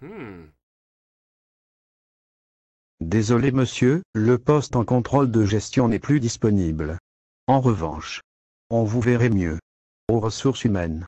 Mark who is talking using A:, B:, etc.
A: Hmm. Désolé monsieur, le poste en contrôle de gestion n'est plus disponible. En revanche, on vous verrait mieux. Aux ressources humaines.